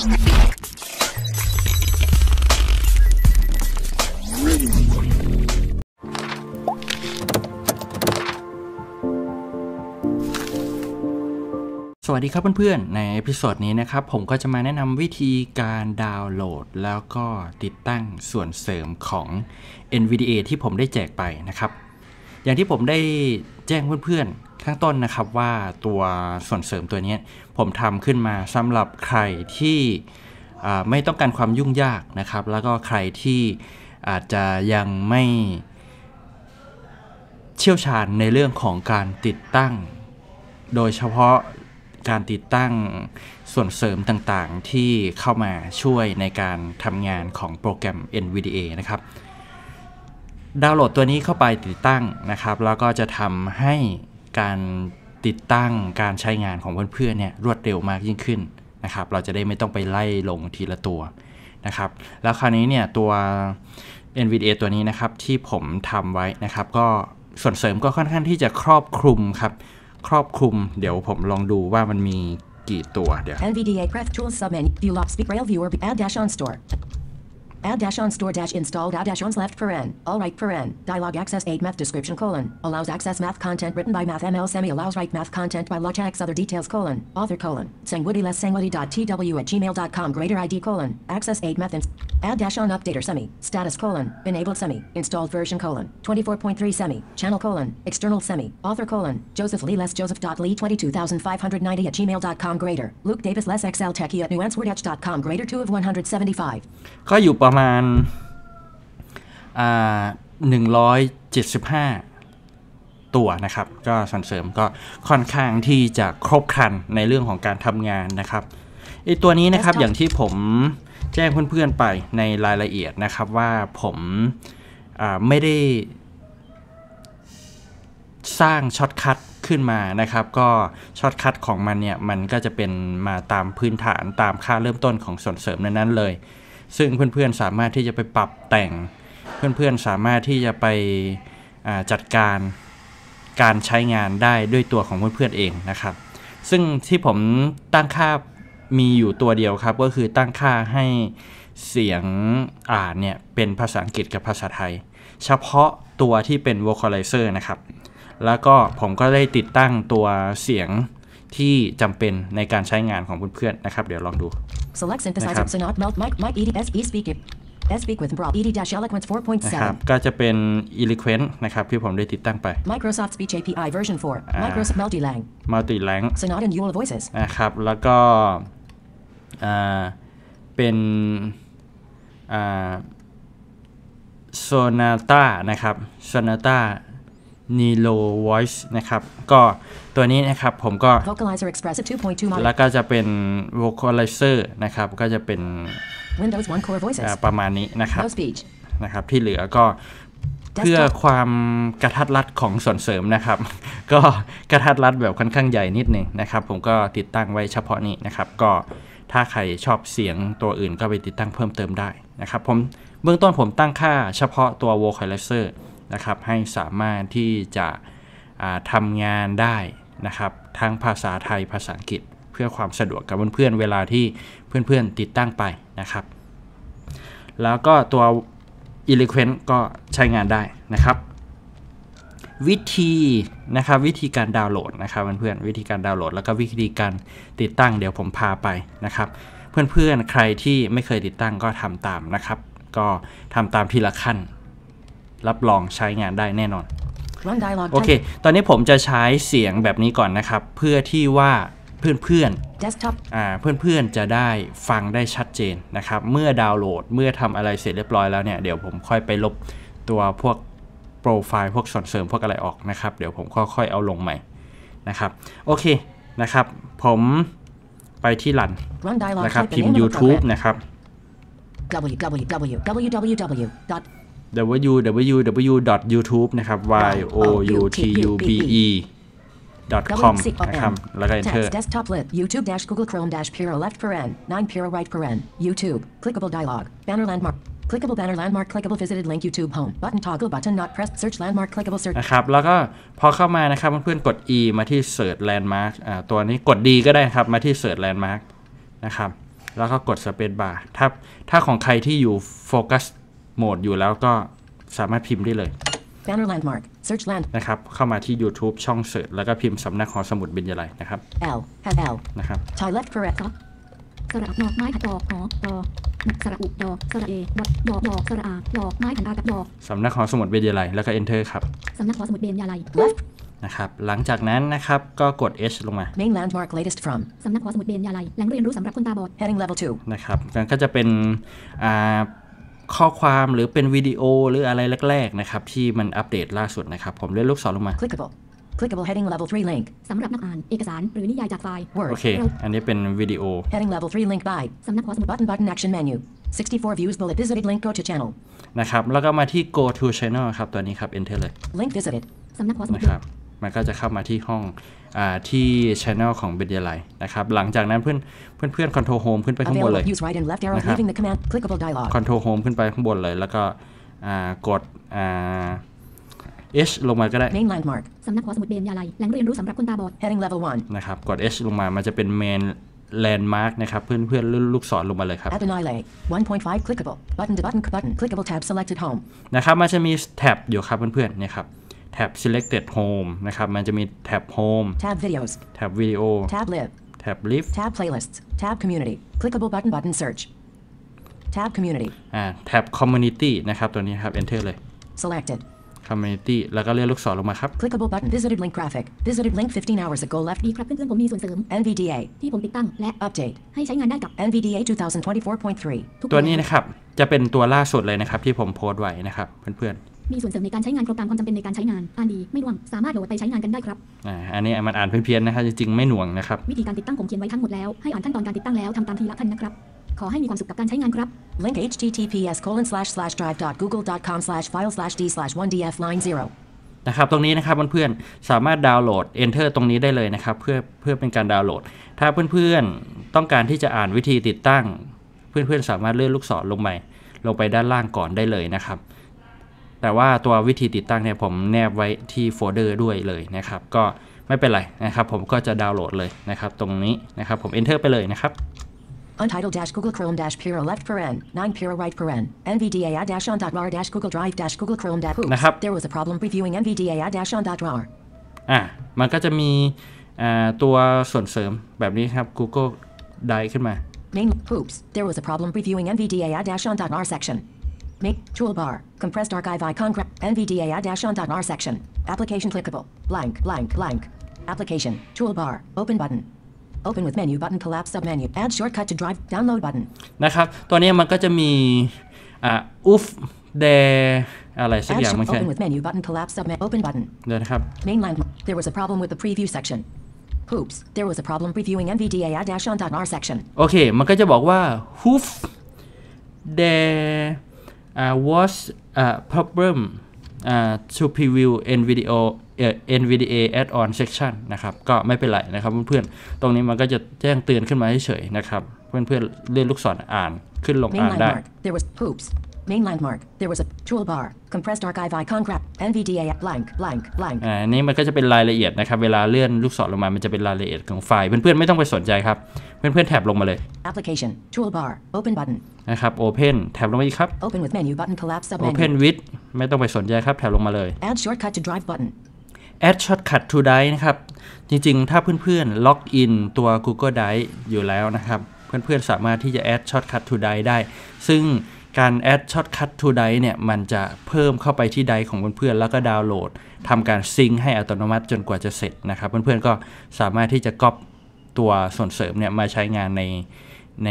สวัสดีครับเพื่อนๆ ในเอพิโซดนี้นะครับ ผมก็จะมาแนะนำวิธีการดาวน์โหลด แล้วก็ติดตั้งส่วนเสริมของ NVDA ที่ผมได้แจกไปนะครับอย่างที่ผมได้แจ้งเพื่อนๆ ข้างต้นนะครับว่าตัวส่วนเสริมตัวนี้ผมทำขึ้นมาสำหรับใครที่ไม่ต้องการความยุ่งยากนะครับ แล้วก็ใครที่อาจจะยังไม่เชี่ยวชาญในเรื่องของการติดตั้ง โดยเฉพาะการติดตั้งส่วนเสริมต่างๆ ที่เข้ามาช่วยในการทำงานของโปรแกรม NVDA นะครับดาวน์โหลดตัวนี้เข้าไปติดตั้งนะครับ แล้วก็จะทำให้การติดตั้งการใช้งานของเพื่อนๆ เนี่ยรวดเร็วมากยิ่งขึ้นนะครับ เราจะได้ไม่ต้องไปไล่ลงทีละตัวนะครับ แล้วคราวนี้เนี่ยตัว NVDA ตัวนี้นะครับที่ผมทำไว้นะครับก็ส่วนเสริมก็ค่อนข้างที่จะครอบคลุมครับ ครอบคลุมเดี๋ยวผมลองดูว่ามันมีกี่ตัวเดี๋ยว NVDA c r a f t Tools Submenu View l o Speak Rail Viewer Add Dash On Store Add dash on store dash installed add dash ons left paren. All right paren. Dialog access aid math description colon. Allows access math content written by MathML semi allows write math content by LogX other details colon. Author colon. Sangwoody less tw at gmail.com greater ID colon. Access aid methods add dash on updater semi. Status colon. Enabled semi. Installed version colon. 24.3 semi. Channel colon. External semi. Author colon. Joseph Lee less joseph dot lee 22590 at gmail.com greater. Luke Davis less XL techie at nuancewordetch.com greater 2 of 175. ประมาณอ่า175 ตัวนะครับ ก็สันเสริมก็ค่อนข้างที่จะครบครันในเรื่องของการทำงานนะครับไอตัวนี้นะครับอย่างที่ผมแจ้งเพื่อนๆไปในรายละเอียดนะครับว่าผมไม่ได้สร้างช็อตคัทขึ้นมานะครับ ก็ช็อตคัทของมันเนี่ยมันก็จะเป็นมาตามพื้นฐานตามค่าเริ่มต้นของส่วนเสริมนั้นๆเลยซึ่งเพื่อนๆสามารถที่จะไปปรับแต่ง เพื่อนๆสามารถที่จะไปจัดการการใช้งานได้ด้วยตัวของเพื่อนๆเองนะครับ ซึ่งที่ผมตั้งค่ามีอยู่ตัวเดียวครับ ก็คือตั้งค่าให้เสียงอ่านเนี่ย เป็นภาษาอังกฤษกับภาษาไทย เฉพาะตัวที่เป็น vocalizer นะครับ แล้วก็ผมก็ได้ติดตั้งตัวเสียงที่จำเป็นในการใช้งานของเพื่อนๆนะครับ เดี๋ยวลองดู Select synthesizer Sonat Melt Mic Mic EDS E Speak It S Speak with Broad ED Dash Eloquence 4.7นะครับก็จะเป็น Eloquence นะครับที่ผมได้ติดตั้งไป Microsoft Speech API version 4 Microsoft Multilang Multilang Sonat and Your Voices นะครับ แล้วก็เป็นโซนาต้านะครับโซนาต้า Nilo Voice นะครับก็ตัวนี้นะครับผมก็ Vocalizer e x p r e s s 2.2แล้วก็จะเป็น Vocalizer นะครับ ก็จะเป็น Windows One Core Voices ประมาณนี้นะครับ No Speech นะครับ ที่เหลือก็เพื่อความกระทัดรัดของส่วนเสริมนะครับ ก็กระทัดรัดแบบค่อนข้างใหญ่นิดนึงนะครับ ผมก็ติดตั้งไว้เฉพาะนี้นะครับก็ถ้าใครชอบเสียงตัวอื่นก็ไปติดตั้งเพิ่มเติมได้นะครับผมเบื้องต้นผมตั้งค่าเฉพาะตัว Vocalizer นะครับให้สามารถที่จะทำงานได้นะครับทั้งภาษาไทยภาษาอังกฤษเพื่อความสะดวกกับเพื่อนๆเวลาที่เพื่อนๆติดตั้งไปนะครับ แล้วก็ตัว e l e q u e n t ก็ใช้งานได้นะครับ วิธีนะครับวิธีการดาวน์โหลดนะครับ เพื่อนๆวิธีการดาวน์โหลด แล้วก็วิธีการติดตั้งเดี๋ยวผมพาไปนะครับเพื่อนๆ ใครที่ไม่เคยติดตั้งก็ทำตามนะครับ ก็ทำตามทีละขั้นรับรองใช้งานได้แน่นอนโอเคตอนนี้ผมจะใช้เสียงแบบนี้ก่อนนะครับ เพื่อที่ว่าเพื่อนเพื่อนเพื่อนเพื่อนจะได้ฟังได้ชัดเจนนะครับเมื่อดาวน์โหลดเมื่อทำอะไรเสร็จเรียบร้อยแล้วเนี่ยเดี๋ยวผมค่อยไปลบตัวพวกโปรไฟล์พวกส่วนเสริมพวกอะไรออกนะครับเดี๋ยวผมค่อยๆเอาลงใหม่นะครับโอเคนะครับ ผมไปที่รันนะครับพิมพ์ YouTube นะครับ www www.youtube นะครับ y o u t u b e com นะครับ แล้วก็ enter desktop lit youtube dash google chrome dash pure left paren nine pure right paren youtube clickable dialog banner landmark clickable banner landmark clickable visited link youtube home button toggle button not pressed search landmark clickable search นะครับ แล้วก็พอเข้ามานะครับเพื่อนๆกด e มาที่ search landmark อ่าตัวนี้กด d ก็ได้ครับมาที่ search landmark นะครับ แล้วก็กด space bar ถ้าถ้าของใครที่อยู่โฟกัสโหมดอยู่แล้วก็สามารถพิมพ์ได้เลย Banner landmark search land นะครับเข้ามาที่ YouTube ช่องเสิร์ชแล้วก็พิมพ์สำนักหอสมุดบินยลัยนะครับ L have L นะครับ toilet correct สระดอกไม้ดอกหอดอกสระอุดอกสระเอดอกดอกดอกสระอาดอกไม้หันอากับดอกสำนักหอสมุดเบญยไลแล้วก็ enter ครับสำนักหอสมุดเบญยไล left นะครับหลังจากนั้นนะครับก็กด H ลงมา main landmark latest from สำนักหอสมุดเบญยไลแหล่งเรียนรู้สำหรับคนตาบอด heading level 2นะครับก็จะเป็นอ่าข้อความหรือเป็นวิดีโอหรืออะไรแรกๆนะครับ ที่มันอัปเดตล่าสุดนะครับ ผมเลื่อนลูกศรลงมา Clickable Clickable heading level 3 link สำหรับนักอ่านเอกสารหรือนิยายจากไฟล์ Word โอเค อันนี้เป็นวิดีโอ heading level 3 link by สำนักหัวสมุด button button action menu 64 views bullet visited link go to channel นะครับ แล้วก็มาที่ go to channel ครับตัวนี้ครับ enter เลย link visited สำนักหัวสมุดนะครับมันก็จะเข้ามาที่ห้องอที่ช anel ของ b e d i a l i นะครับหลังจากนั้นเพื่อนเพื่อนเพื่อนคอนโทรโฮมขึ้นไปข้างบนเลยนะครับคอนโทรโฮมขึ้นไปข้างบนเลยแล้วก็กดเอชลงมาก็ได้ Main Landmark สำนักหอสมุดเบญยาลัยแหล่งเรียนรู้สำหรับคนตาบอด Heading Level 1นะครับกดเอชลงมามันจะเป็น Main Landmark นะครับเพื่อนเพื่อนลูกศรลงมาเลยครับ Adonai Lake 1.5 clickable button to button button clickable tab selected home นะครับมันจะมีแท็บอยู่ครับเพื่อนเพื่อนนะครับแท็บ selected home นะครับ มันจะมีแท็บ home แท็บ videos แท็บ video แท็บ live แท็บ live แท็บ playlists แท็บ community clickable button button search แท็บ community อ่าแท็บ community นะครับ ตัวนี้ครับ enter เลย selected community แล้วก็เลื่อนลูกศรลงมาครับ clickable button visited link graphic visited link 15 hours ago left ีครับเพื่อนๆผมมีส่วนเสริม NVDA ที่ผมติดตั้งและ update ให้ใช้งานได้กับ NVDA 2024.3ตัวนี้นะครับ จะเป็นตัวล่าสุดเลยนะครับ ที่ผมโพสต์ไว้นะครับเพื่อนๆมีส่วนเสริมในการใช้งานครบตามความจำเป็นในการใช้งาน อ่านดี ไม่ร่วง สามารถโหลดไปใช้งานกันได้ครับ อ่า อันนี้มันอ่านเพี้ยนๆนะครับ จริงๆ ไม่หน่วงนะครับ วิธีการติดตั้งผมเขียนไว้ทั้งหมดแล้ว ให้อ่านขั้นตอนการติดตั้งแล้วทำตามทีละขั้นนะครับ ขอให้มีความสุขกับการใช้งานครับ link https colon slash slash drive dot google dot com slash file slash d slash one d f line zero นะครับ ตรงนี้นะครับเพื่อนๆ สามารถดาวน์โหลด enter ตรงนี้ได้เลยนะครับ เพื่อ เพื่อเป็นการดาวน์โหลด ถ้าเพื่อนๆ ต้องการที่จะอ่านวิธีติดตั้ง เพื่อนๆ สามารถเลื่อนลูกศรลงไปลงไปด้านล่างก่อนได้เลยนะครับแต่ว่าตัววิธีติดตั้งเนี่ยผมแนบไว้ที่โฟลเดอร์ด้วยเลยนะครับ ก็ไม่เป็นไรนะครับ ผมก็จะดาวน์โหลดเลยนะครับ ตรงนี้นะครับ ผม enter ไปเลยนะครับ Untitled dash Google Chrome dash p u r e left paren 9 p u r e right paren NVDAI dash on dot rar dash Google Drive dash Google Chrome dash นะครับ There was a problem previewing NVDAI dash on dot rar อ่ะมันก็จะมีตัวส่วนเสริมแบบนี้ครับ Google Drive ขึ้นมา Name Oops There was a problem previewing NVDAI dash on dot rar section Make toolbar. Compressed archive icon. NVDA dot R section. Application clickable. Blank, blank, blank. Application. Toolbar. Open button. Open with menu button. Collapse submenu. Add shortcut to drive. Download button. นะครับ ตัวนี้มันก็จะมี อ่า oof there Open with menu button. Collapse submenu. Open button. เดี๋ยวนะครับ Mainline. There was a problem with the preview section. Oops, There was a problem previewing NVDAI-on.R section. Okay, มันก็จะบอกว่า oof, there uh, was a problem uh, to preview NVIDIA NVDA add-on section นะครับก็ไม่เป็นไรนะครับเพื่อนๆ ตรงนี้มันก็จะแจ้งเตือนขึ้นมาเฉยๆนะครับ เพื่อนๆเล่นลูกศรอ่านขึ้นลงอ่านได้ main landmark there was a toolbar compressed archive icon c r a p nvda blank blank blank อ่านี่มันก็จะเป็นรายละเอียดนะครับเวลาเลื่อนลูกศรลงมามันจะเป็นรายละเอียดของไฟล์เพื่อนๆไม่ต้องไปสนใจครับเพื่อนๆแถบลงมาเลย application toolbar open button นะครับ open แถบลงมาอีกครับ open with menu button collapse sub menu open with ไม่ต้องไปสนใจครับแถบลงมาเลย add shortcut to drive button add shortcut to drive นะครับจริงๆ ถ้าเพื่อนๆล็อกอินตัว Google Drive อยู่แล้วนะครับเพื่อนๆสามารถที่จะ add shortcut to drive ได้ ซึ่งการแอดช็อตคัตทูไดเนี่ยมันจะเพิ่มเข้าไปที่ไดของเพื่อนๆแล้วก็ดาวน์โหลดทำการซิงให้อัตโนมัติจนกว่าจะเสร็จนะครับ เพื่อนๆก็สามารถที่จะก๊อปตัวส่วนเสริมเนี่ยมาใช้งานในใน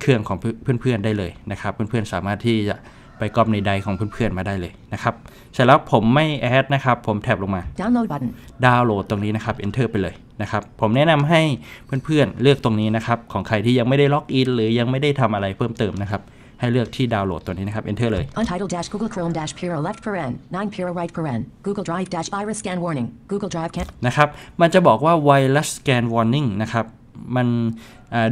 เครื่องของเพื่อนๆได้เลยนะครับ เพื่อนๆสามารถที่จะไปก๊อปในไดของเพื่อนๆมาได้เลยนะครับ เสร็จแล้วผมไม่แอดนะครับ ผมแท็บลงมาดาวน์โหลดดาวน์โหลด ตรงนี้นะครับ enter ไปเลยนะครับ ผมแนะนำให้เพื่อนๆเลือกตรงนี้นะครับ ของใครที่ยังไม่ได้ล็อกอินหรือยังไม่ได้ทำอะไรเพิ่มเติมนะครับให้เลือกที่ดาวน์โหลดตัวนี้นะครับ Enter เลย Untitled dash Google Chrome dash Pure left paren 9 Pure right paren Google Drive dash virus scan warning Google Drive can นะครับ มันจะบอกว่า virus scan warning นะครับ มัน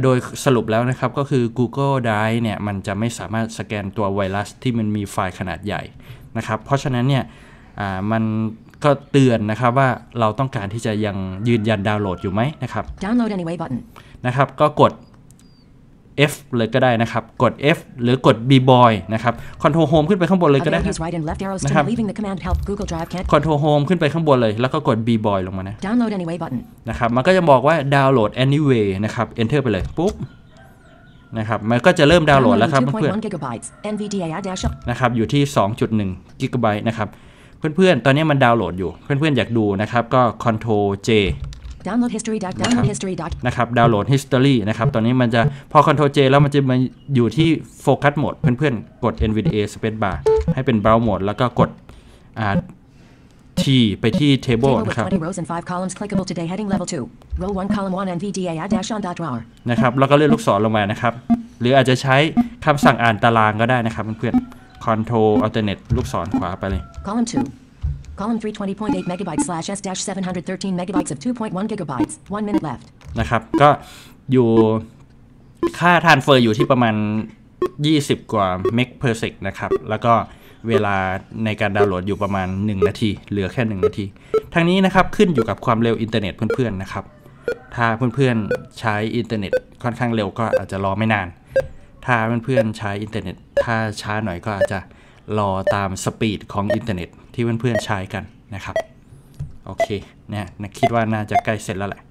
โดยสรุปแล้วนะครับก็คือ Google Drive เนี่ยมันจะไม่สามารถสแกนตัวไวรัสที่มันมีไฟล์ขนาดใหญ่นะครับ เพราะฉะนั้นเนี่ย มันก็เตือนนะครับว่าเราต้องการที่จะยังยืนยันดาวน์โหลดอยู่ไหมนะครับ Download anyway button นะครับ ก็กด F เลยก็ได้นะครับ กด F หรือกด B boy นะครับ Control Home ขึ้นไปข้างบนเลยก็ได้นะครับ Control Home ขึ้นไปข้างบนเลย แล้วก็กด B boy ลงมานะ Download anyway button นะครับ มันก็จะบอกว่า Download anyway นะครับ Enter ไปเลย ปุ๊บ นะครับ มันก็จะเริ่มดาวน์โหลดแล้วครับ เพื่อนนะครับ อยู่ที่ 2.1 g b นะครับ เพื่อนๆ ตอนนี้มันดาวน์โหลดอยู่ เพื่อนๆอยากดูนะครับ ก็ Ctrl J download history doc download history d o นะครับ ดาวน์โหลด history นะครับ ตอนนี้มันจะพอ Ctrl J แล้วมันจะมาอยู่ที่โฟกัสโหมด เพื่อนๆ กด NVDA space bar ให้เป็น browse โหมด แล้วก็กด T ไปที่ table นะครับ นะครับ แล้วก็เลื่อนลูกศรลงมา นะครับ หรืออาจจะใช้คำสั่งอ่านตารางก็ได้นะครับ เพื่อนๆ Ctrl Alternate ลูกศรขวาไปเลย column 2 column 320.8 megabytes slash s dash 713 megabytes of 2.1 gigabytes one minute left นะครับ ก็อยู่ค่าทานเฟอร์อยู่ที่ประมาณ 20 กว่า m e g per sec นะครับ แล้วก็เวลาในการดาวน์โหลดอยู่ประมาณ 1 นาที เหลือแค่ 1 นาที ทางนี้นะครับขึ้นอยู่กับความเร็วอินเทอร์เน็ตเพื่อนๆนะครับ ถ้าเพื่อนๆใช้อินเทอร์เน็ตค่อนข้างเร็วก็อาจจะรอไม่นาน ถ้าเพื่อนๆใช้อินเทอร์เน็ตถ้าช้าหน่อยก็อาจจะรอตามสปีดของอินเทอร์เน็ตที่เพื่อนๆใช้กันนะครับโอเคเนี่ยคิดว่าน่าจะใกล้เสร็จแล้วแหละ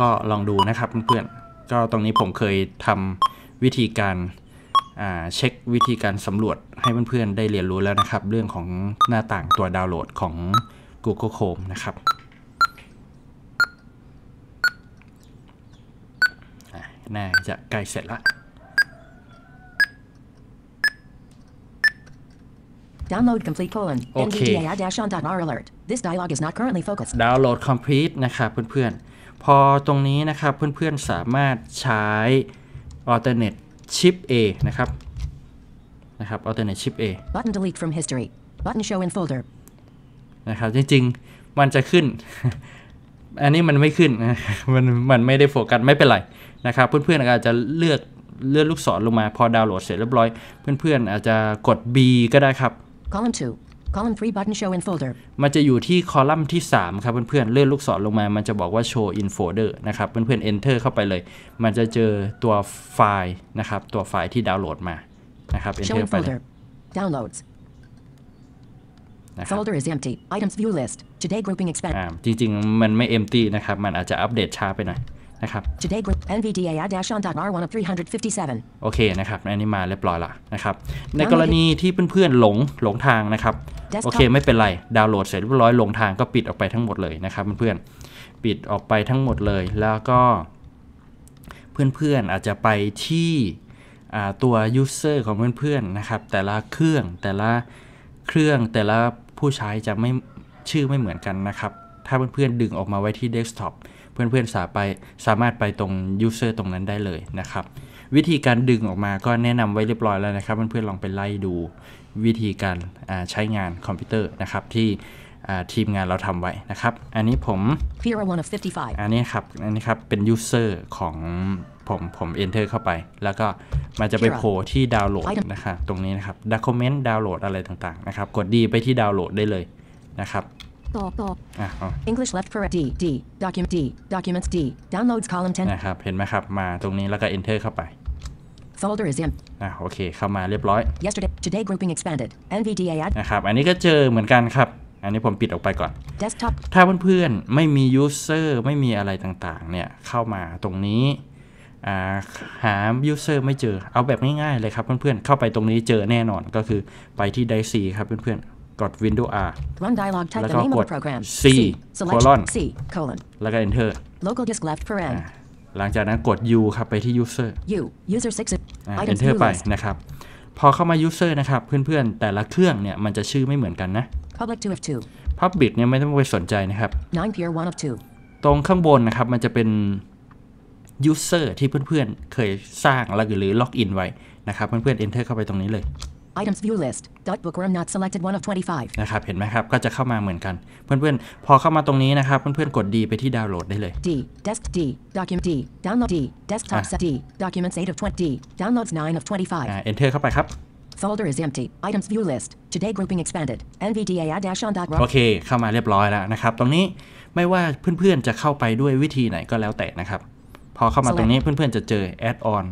ก็ลองดูนะครับเพื่อนๆก็ตรงนี้ผมเคยทำวิธีการเช็ควิธีการสำรวจให้เพื่อนๆได้เรียนรู้แล้วนะครับ เรื่องของหน้าต่างตัวดาวน์โหลดของ Google Chrome นะครับน่าจะใกล้เสร็จละดาวน์โหลด complete colon nvidia on r alert this dialog is not currently focused ดาวน์โหลด complete นะครับเพื่อนๆพอตรงนี้นะครับเพื่อนๆสามารถใช้ alternate chip A นะครับ นะครับ alternate chip A button delete from history button show in folder นะครับจริงๆมันจะขึ้น อันนี้มันไม่ขึ้นมันมันไม่ได้โฟกัสไม่เป็นไรนะครับเพื่อนๆอาจจะเลือกเลื่อนลูกศรลงมา พอดาวน์โหลดเสร็จเรียบร้อย เพื่อนๆอาจจะกด B ก็ได้ครับ column 2 column 3 button show in folder มันจะอยู่ที่คอลัมน์ที่3ครับเพื่อนๆ เลื่อนลูกศรลงมา มันจะบอกว่า show in folder นะครับเพื่อนๆ enter เข้าไปเลย มันจะเจอตัวไฟล์นะครับตัวไฟล์ที่ดาวน์โหลดมานะครับ enter ไปเลย downloads นะครับ Folder is empty. Items view list. Today grouping expand. อ่าจริง ๆ มันไม่ empty นะครับ มันอาจจะอัปเดตช้าไปหน่อยนะครับ Today group nvdaa-on.r1 of 357โอเคนะครับอันนี้มาเรียบร้อยละนะครับ ในกรณีที่เพื่อนๆหลงหลงทางนะครับโอเค ไม่เป็นไร ดาวน์โหลดเสร็จเรียบร้อยหลงทางก็ปิดออกไปทั้งหมดเลยนะครับเพื่อนๆปิดออกไปทั้งหมดเลย แล้วก็ เพื่อนๆอาจจะไปที่ตัว user ของเพื่อนๆนะครับ แต่ละเครื่องแต่ละเครื่องแต่ละผู้ใช้จะไม่ชื่อไม่เหมือนกันนะครับ ถ้าเพื่อนๆ ดึงออกมาไว้ที่เดสก์ท็อป เพื่อนๆสาไปสามารถไปตรง User ตรงนั้นได้เลยนะครับ วิธีการดึงออกมาก็แนะนำไว้เรียบร้อยแล้วนะครับ เพื่อนๆ ลองไปไล่ดูวิธีการใช้งานคอมพิวเตอร์นะครับที่ทีมงานเราทำไว้นะครับ อันนี้ผมอันนี้ครับอันนี้ครับเป็น User ของผมผม enter เข้าไป แล้วก็ มันจะไปโผล่ที่ดาวน์โหลดนะครับตรงนี้นะครับ document ดาวน์โหลดอะไรต่างๆนะครับ กดดีไปที่ดาวน์โหลดได้เลย นะครับต่อต่อ English left correct D D document D documents D downloads column 10นะครับ เห็นไหมครับ มาตรงนี้แล้วก็ enter เข้าไป folder is empty นะโอเค เข้ามาเรียบร้อย yesterday today grouping expanded NVDA add นะครับ อันนี้ก็เจอเหมือนกันครับ อันนี้ผมปิดออกไปก่อน desktop ถ้าเพื่อนๆ ไม่มี user ไม่มีอะไรต่างๆเนี่ย เข้ามาตรงนี้หา user ไม่เจอ เอาแบบง่ายๆ เลยครับเพื่อนๆ เข้าไปตรงนี้เจอแน่นอนก็คือไปที่ได้ c ครับเพื่อนๆ กด Windows R แล้วก็กด C colon แล้วก็ Enter local disk left paren หลังจากนั้นกด U ครับไปที่ user U user six Enter ไปนะครับ พอเข้ามา user นะครับเพื่อนๆ แต่ละเครื่องเนี่ยมันจะชื่อไม่เหมือนกันนะ public 2 of 2 public เนี่ยไม่ต้องไปสนใจนะครับ n i peer one of two ตรงข้างบนนะครับมันจะเป็นยูเซอร์ที่เพื่อนๆ เคยสร้างแล้วหรือล็อกอินไว้ นะครับ เพื่อนๆ enter เข้าไปตรงนี้เลย items view list dot bookworm not selected one of 25นะครับเห็นไหมครับ ก็จะเข้ามาเหมือนกัน เพื่อนๆพอเข้ามาตรงนี้นะครับ เพื่อนๆกด D ไปที่ดาวน์โหลดได้เลย D desk D document D download D desktop set D documents 8 of 20 D downloads 9 of 25อ่า enter เข้าไปครับ folder is empty items view list today grouping expanded nvda dash on dot โอเคเข้ามาเรียบร้อยแล้วนะครับตรงนี้ไม่ว่าเพื่อนๆจะเข้าไปด้วยวิธีไหนก็แล้วแต่นะครับพอเข้ามาตรงนี้ เพื่อน ๆ จะเจอ add-on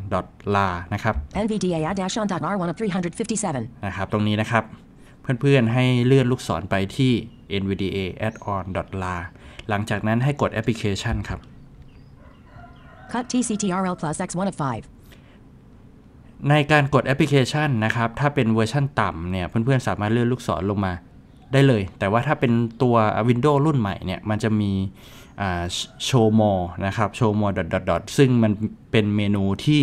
.la นะครับ n v d a a o n r 1 of 357นะครับตรงนี้นะครับ เพื่อนๆให้เลื่อนลูกศรไปที่ n v d a add-on .la หลังจากนั้นให้กดแอปพลิเคชันครับ cut tctrl plus x1 of 5ในการกดแอปพลิเคชันนะครับ ถ้าเป็นเวอร์ชั่นต่ำเนี่ยเพื่อน ๆ สามารถเลื่อนลูกศรลงมา ได้เลย แต่ว่าถ้าเป็นตัว Windows รุ่นใหม่เนี่ยมันจะมีโชว์มอนะครับโชว์มอดอทดอทซึ่งมันเป็นเมนูที่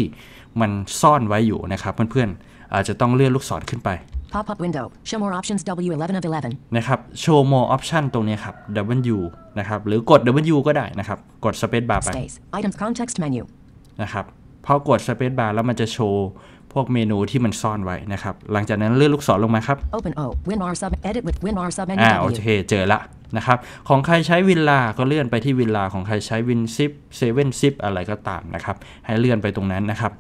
มันซ่อนไว้อยู่นะครับ เพื่อนๆอาจจะต้องเลื่อนลูกศรขึ้นไป Pop-up window show more options W11 of 11 นะครับ show more option ตรงนี้ครับ W นะครับ หรือกด W ก็ได้นะครับ กด space bar ไป Space. items context menu นะครับพอกด space bar แล้วมันจะโชว์พวกเมนูที่มันซ่อนไว้นะครับ หลังจากนั้นเลื่อนลูกศรลงมาครับ Open O WinR sub edit with WinR sub menu อ่าโอเคเจอละนะครับของใครใช้วินลาก็เลื่อนไปที่วินลาของใครใช้วินซิปเซเว่นซิปอะไรก็ตามนะครับ ให้เลื่อนไปตรงนั้นนะครับ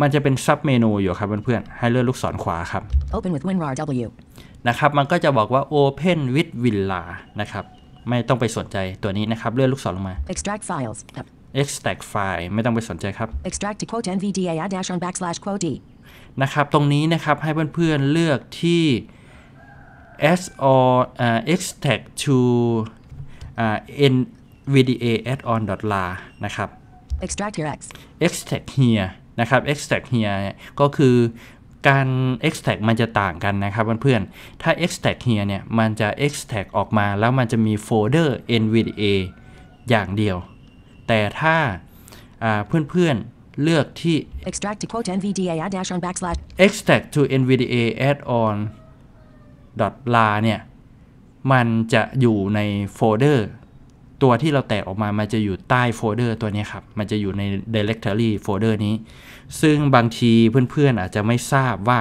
มันจะเป็นซับเมนูอยู่ครับเพื่อนๆให้เลื่อนลูกศรขวาครับ Open with WinRAR W นะครับ มันก็จะบอกว่า Open with v i l l a นะครับไม่ต้องไปสนใจตัวนี้นะครับเลื่อนลูกศรลงมา Extract files extract file ไม่ต้องไปสนใจครับ extract to quote nvda dash on backslash quote นะครับตรงนี้นะครับให้เพื่อนๆเลือกที่ s or uh, extract to uh, nvda add on d o l l a นะครับ extract here x extract here นะครับ extract here ก็คือการ extract มันจะต่างกันนะครับเพื่อนๆถ้า extract here เนี่ย มันจะ extract ออกมาแล้วมันจะมีโฟลเดอร์ nvda อย่างเดียว แต่ถ้าเพื่อนๆ เลือกที่ extract to quote nvda add on backslash extract to nvda add on l a เนี่ย มันจะอยู่ในโฟลเดอร์ตัวที่เราแตกออกมา มันจะอยู่ใต้โฟลเดอร์ตัวนี้ครับ มันจะอยู่ใน directory โฟลเดอร์นี้ ซึ่งบางทีเพื่อนๆอาจจะไม่ทราบว่า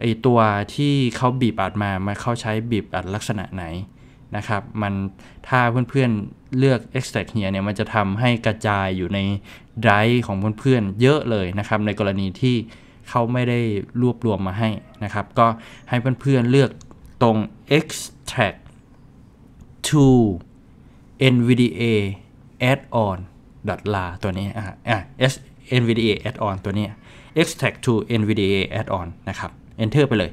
ไอตัวที่เขาบีบอัดมามันเขาใช้บีบอัดลักษณะไหนนะครับ มันถ้าเพื่อนๆเลือก extract here เนี่ย มันจะทำให้กระจายอยู่ในไดรฟ์ของเพื่อนๆเยอะเลยนะครับ ในกรณีที่เขาไม่ได้รวบรวมมาให้นะครับ ก็ให้เพื่อนๆเลือกตรง extract to nvda add-on .la ตัวนี้อ่ s nvda add-on ตัวนี้ extract to nvda add-on นะครับ enter ไปเลย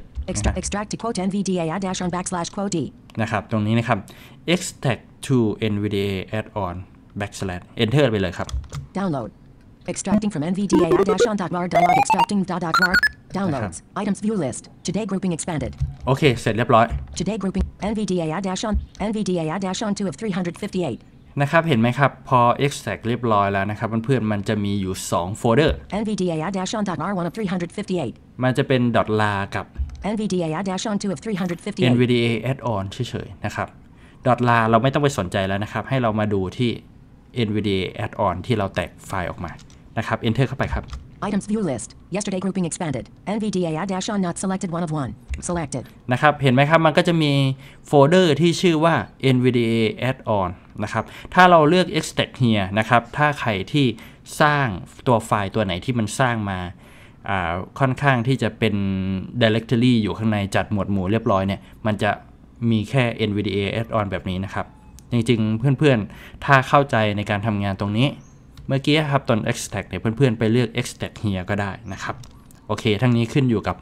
extract t quote nvda dash on backslash quote d นะครับ ตรงนี้นะครับ extract to nvda add-on backslash enter ไปเลยครับ download extracting from nvda dash on dot v a r dot extracting dot dot v a r Downloads items view list today grouping expanded โอเค เสร็จเรียบร้อย today grouping n v d a a dash on n v d a a dash on two of 358นะครับ เห็นไหมครับ พอ extract เรียบร้อยแล้วนะครับ เพื่อนๆมันจะมีอยู่2โฟลเดอร์ n v d a a dash on r 1 of 358 มันจะเป็น .la กับ n v d a a dash on two of 358 nvda add on เฉยๆ นะครับ .la เราไม่ต้องไปสนใจแล้วนะครับ ให้เรามาดูที่ nvda add on ที่เราแตกไฟล์ออกมา นะครับ enter เข้าไปครับ Items view list. Yesterday grouping expanded. NVDA dash on not selected one of one. Selected. นะครับ เห็นไหมครับ มันก็จะมีโฟลเดอร์ที่ชื่อว่า NVDA add-on นะครับ ถ้าเราเลือก extract here นะครับ ถ้าใครที่สร้างตัวไฟล์ตัวไหนที่มันสร้างมา ค่อนข้างที่จะเป็น directory อยู่ข้างในจัดหมวดหมู่เรียบร้อยเนี่ย มันจะมีแค่ NVDA add-on แบบนี้นะครับ จริง ๆ เพื่อนๆ ถ้าเข้าใจในการทำงานตรงนี้เมื่อกี้ครับ ตอน extract เนี่ยเพื่อนๆไปเลือก extract here ก็ได้นะครับ โอเค ทั้งนี้ขึ้นอยู่กับ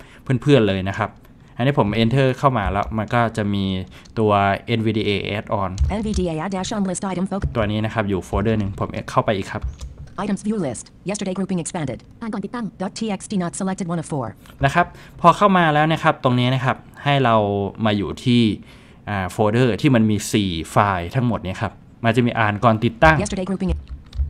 เพื่อนๆเลยนะครับอันนี้ผม enter เข้ามาแล้วมันก็จะมีตัว NVDA add-on NVDA add-on list item focus ตัวนี้นะครับ อยู่โฟลเดอร์หนึ่งผมเข้าไปอีกครับ Items view list yesterday grouping expanded อัานก่อนติดตั้ง .txt not selected one of four นะครับ พอเข้ามาแล้วนะครับ ตรงนี้นะครับ ให้เรามาอยู่ที่โฟลเดอร์ที่มันมี 4 ไฟล์ทั้งหมดนี้ครับมันจะมีอ่านก่อนติดตั้ง yesterday grouping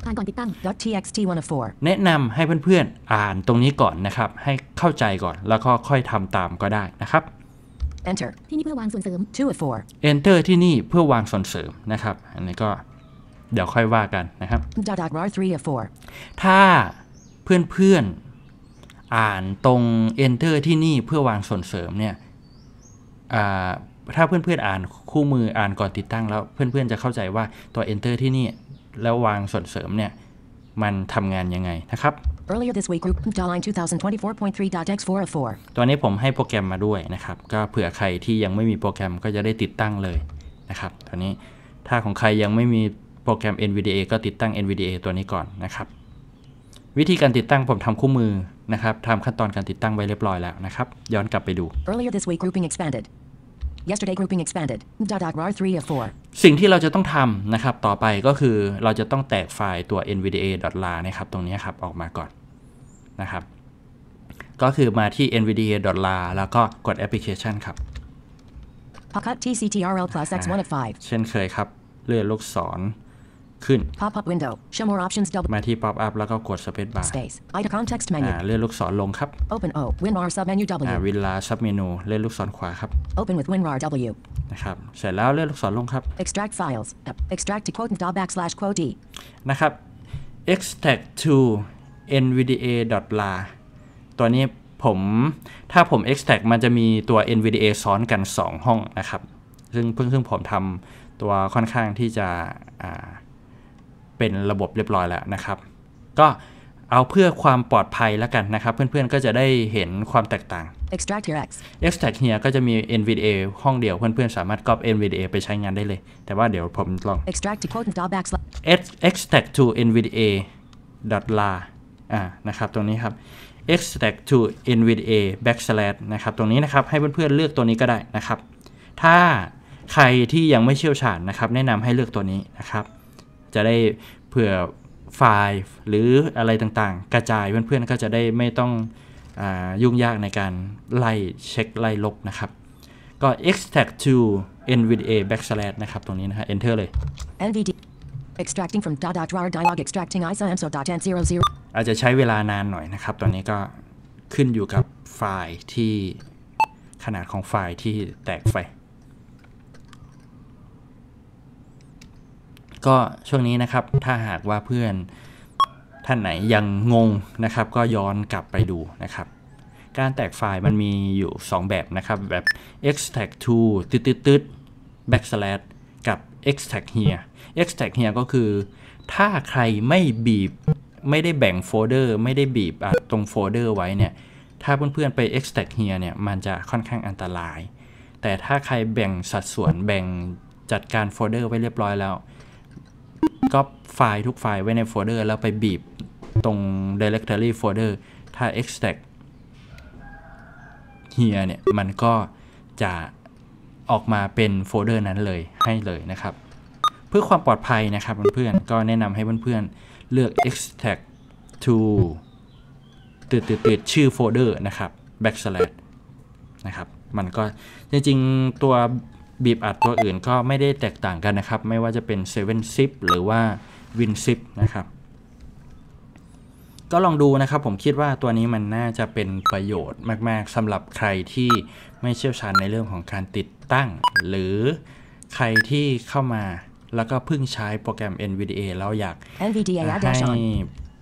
านก่อนติดตั้ง .txt 104แนะนำให้เพื่อนๆอ่านตรงนี้ก่อนนะครับ ให้เข้าใจก่อนแล้วก็ค่อยทำตามก็ได้นะครับ Enter ที่นี่เพื่อวางส่วนเสริม204 Enter ที่นี่เพื่อวางส่วนเสริมนะครับ อันนี้ก็เดี๋ยวค่อยว่ากันนะครับ .r304 ถ้าเพื่อนๆอ่านตรง Enter ที่นี่เพื่อวางส่วนเสริมเนี่ยถ้าเพื่อนๆอ่านคู่มืออ่านก่อนติดตั้ง แล้วเพื่อนๆจะเข้าใจว่าตัว Enter ที่นี่แล้ววางส่วนเสริมเนี่ยมันทำงานยังไงนะครับ Earlier this week group Daline 2024.3.x404 ตัวนี้ผมให้โปรแกรมมาด้วยนะครับ ก็เผื่อใครที่ยังไม่มีโปรแกรมก็จะได้ติดตั้งเลยนะครับ ตัวนี้ถ้าของใครยังไม่มีโปรแกรม NVDA ก็ติดตั้ง NVDA ตัวนี้ก่อนนะครับ วิธีการติดตั้งผมทำคู่มือนะครับทำขั้นตอนการติดตั้งไว้เรียบร้อยแล้วนะครับ ย้อนกลับไปดู Earlier this week grouping expanded Yesterday grouping expanded. rar 3 of 4สิ่งที่เราจะต้องทำนะครับต่อไปก็คือเราจะต้องแตกไฟล์ตัว nvda.lar นะครับ ตรงนี้ครับ ออกมาก่อนนะครับก็คือมาที่ nvda.lar แล้วก็กดแอปพลิเคชันครับ Pocket tctrl plus x1 of 5เช่นเคยครับ เลื่อนลูกศรขึ้น pop up window show more options double มาที่ pop up แล้วก็กด space bar space ida context menu เลื่อนลูกศรลงครับ open o winrar sub menu w วินลา sub menu เลื่อนลูกศรขวาครับ open with winrar w นะครับ เสร็จแล้วเลื่อนลูกศรลงครับ extract files extract to quote dot backslash quote d นะครับ extract to nvda dot la ตัวนี้ผมถ้าผม extract มันจะมีตัว nvda ซ้อนกัน 2 ห้องนะครับ ซึ่งเพิ่งผมทำตัวค่อนข้างที่จะอ่าเป็นระบบเรียบร้อยแล้วนะครับ ก็เอาเพื่อความปลอดภัยแล้วกันนะครับ เพื่อนๆก็จะได้เห็นความแตกต่าง extract here x extract here ก็จะมี NVDA ห้องเดียวเพื่อนๆสามารถก๊อป NVDA ไปใช้งานได้เลย แต่ว่าเดี๋ยวผมลอง extract to quote dot backslash extract to NVDA dot la อ่านะครับตรงนี้ครับ extract to NVDA backslash นะครับ ตรงนี้นะครับให้เพื่อนๆเลือกตัวนี้ก็ได้นะครับ ถ้าใครที่ยังไม่เชี่ยวชาญนะครับ แนะนำให้เลือกตัวนี้นะครับจะได้เผื่อไฟล์หรืออะไรต่างๆ กระจายเพื่อนๆ ก็จะได้ไม่ต้องอยุ่งยากในการไล่เช็คไล่ลบนะครับ ก็ extract to n v d a backslash นะครับ ตรงนี้นะฮะ enter เลย nvd extracting from d o t d r a r dialog extracting iso m s o dot n 0 0อาจจะใช้เวลานานหน่อยนะครับ ตอนนี้ก็ขึ้นอยู่กับไฟล์ที่ขนาดของไฟล์ที่แตกไฟก็ช่วงนี้นะครับ ถ้าหากว่าเพื่อนท่านไหนยังงงนะครับ ก็ย้อนกลับไปดูนะครับ การแตกไฟล์มันมีอยู่ 2 แบบนะครับ แบบ extract to ตึ๊ดตึ๊ดตึ๊ด backslash กับ extract here extract here ก็คือ ถ้าใครไม่บีบไม่ได้แบ่งโฟลเดอร์ไม่ได้บีบตรงโฟลเดอร์ไว้เนี่ย ถ้าเพื่อนๆไป extract here เนี่ย มันจะค่อนข้างอันตราย แต่ถ้าใครแบ่งสัดส่วนแบ่งจัดการโฟลเดอร์ไว้เรียบร้อยแล้วก็ไฟล์ทุกไฟล์ไว้ในโฟลเดอร์แล้วไปบีบตรง directory folder ถ้า extract here เนี่ย มันก็จะออกมาเป็นโฟลเดอร์นั้นเลยให้เลยนะครับ เพื่อความปลอดภัยนะครับเพื่อนๆ ก็แนะนำให้เพื่อนๆ เลือก extract to ติดติดติดชื่อโฟลเดอร์นะครับ backslash นะครับ มันก็จริงๆตัวบีบอัดตัวอื่นก็ไม่ได้แตกต่างกันนะครับ ไม่ว่าจะเป็น7 zip หรือว่า Win ซ i p นะครับ ก็ลองดูนะครับผมคิดว่าตัวนี้มันน่าจะเป็นประโยชน์มากๆสำหรับใครที่ไม่เชี่ยวชาญในเรื่องของการติดตั้ง หรือใครที่เข้ามาแล้วก็เพิ่งใช้โปรแกรม NVDA แล้วอยากให้